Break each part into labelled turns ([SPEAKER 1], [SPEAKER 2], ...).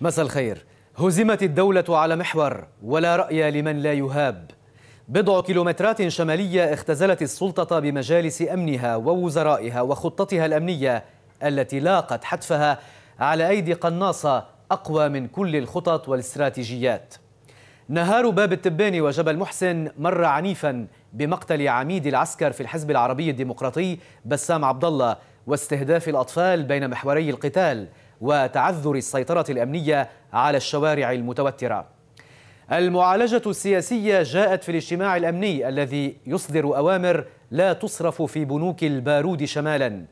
[SPEAKER 1] مساء الخير هزمت الدولة على محور ولا رأي لمن لا يهاب بضع كيلومترات شمالية اختزلت السلطة بمجالس أمنها ووزرائها وخطتها الأمنية التي لاقت حتفها على أيدي قناصة أقوى من كل الخطط والاستراتيجيات نهار باب التباني وجبل محسن مر عنيفا بمقتل عميد العسكر في الحزب العربي الديمقراطي بسام عبد الله واستهداف الأطفال بين محوري القتال وتعذر السيطرة الأمنية على الشوارع المتوترة المعالجة السياسية جاءت في الاجتماع الأمني الذي يصدر أوامر لا تصرف في بنوك البارود شمالا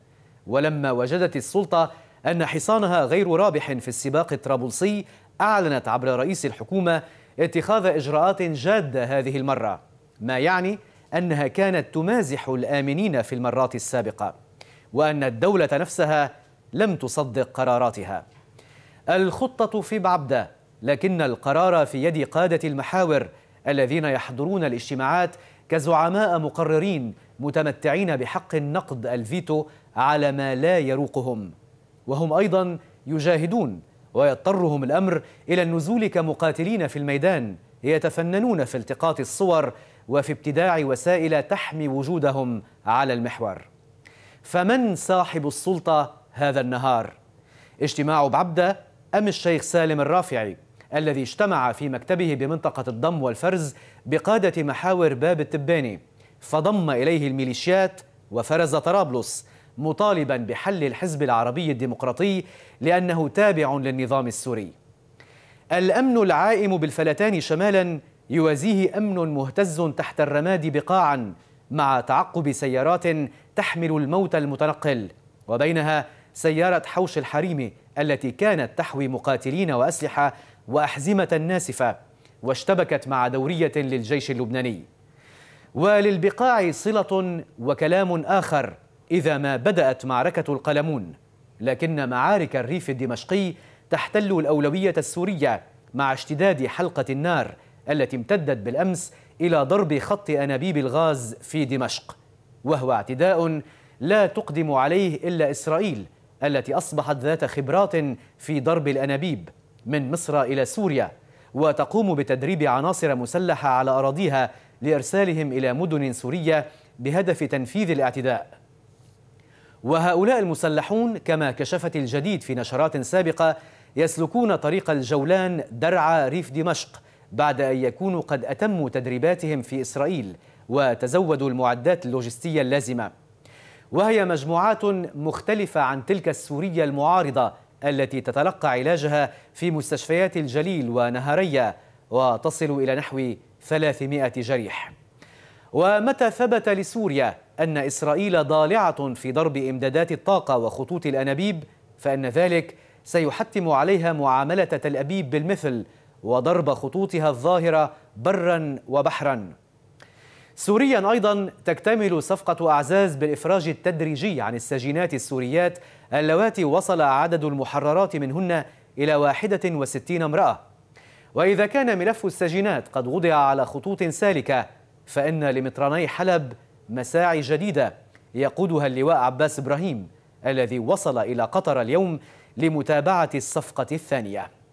[SPEAKER 1] ولما وجدت السلطة أن حصانها غير رابح في السباق الطرابلسي أعلنت عبر رئيس الحكومة اتخاذ إجراءات جادة هذه المرة ما يعني أنها كانت تمازح الآمنين في المرات السابقة وأن الدولة نفسها لم تصدق قراراتها الخطة في بعبدة لكن القرار في يد قادة المحاور الذين يحضرون الاجتماعات كزعماء مقررين متمتعين بحق النقد الفيتو على ما لا يروقهم وهم أيضا يجاهدون ويضطرهم الأمر إلى النزول كمقاتلين في الميدان يتفننون في التقاط الصور وفي ابتداع وسائل تحمي وجودهم على المحور فمن صاحب السلطة هذا النهار اجتماع بعبدة أم الشيخ سالم الرافعي الذي اجتمع في مكتبه بمنطقة الضم والفرز بقادة محاور باب التباني فضم إليه الميليشيات وفرز طرابلس مطالبا بحل الحزب العربي الديمقراطي لأنه تابع للنظام السوري الأمن العائم بالفلتان شمالا يوازيه أمن مهتز تحت الرماد بقاعا مع تعقب سيارات تحمل الموت المتنقل وبينها سيارة حوش الحريم التي كانت تحوي مقاتلين وأسلحة وأحزمة ناسفة واشتبكت مع دورية للجيش اللبناني وللبقاع صلة وكلام آخر إذا ما بدأت معركة القلمون لكن معارك الريف الدمشقي تحتل الأولوية السورية مع اشتداد حلقة النار التي امتدت بالأمس إلى ضرب خط أنابيب الغاز في دمشق وهو اعتداء لا تقدم عليه إلا إسرائيل التي أصبحت ذات خبرات في ضرب الأنابيب من مصر إلى سوريا وتقوم بتدريب عناصر مسلحة على أراضيها لإرسالهم إلى مدن سورية بهدف تنفيذ الاعتداء وهؤلاء المسلحون كما كشفت الجديد في نشرات سابقة يسلكون طريق الجولان درعا ريف دمشق بعد أن يكونوا قد أتموا تدريباتهم في إسرائيل وتزودوا المعدات اللوجستية اللازمة وهي مجموعات مختلفة عن تلك السورية المعارضة التي تتلقى علاجها في مستشفيات الجليل ونهرية وتصل إلى نحو 300 جريح ومتى ثبت لسوريا أن إسرائيل ضالعة في ضرب إمدادات الطاقة وخطوط الأنابيب فإن ذلك سيحتم عليها معاملة تل أبيب بالمثل وضرب خطوطها الظاهرة برا وبحرا سوريا أيضا تكتمل صفقة أعزاز بالإفراج التدريجي عن السجينات السوريات اللواتي وصل عدد المحررات منهن إلى 61 امرأة وإذا كان ملف السجينات قد وضع على خطوط سالكة فإن لمطراني حلب مساعي جديدة يقودها اللواء عباس إبراهيم الذي وصل إلى قطر اليوم لمتابعة الصفقة الثانية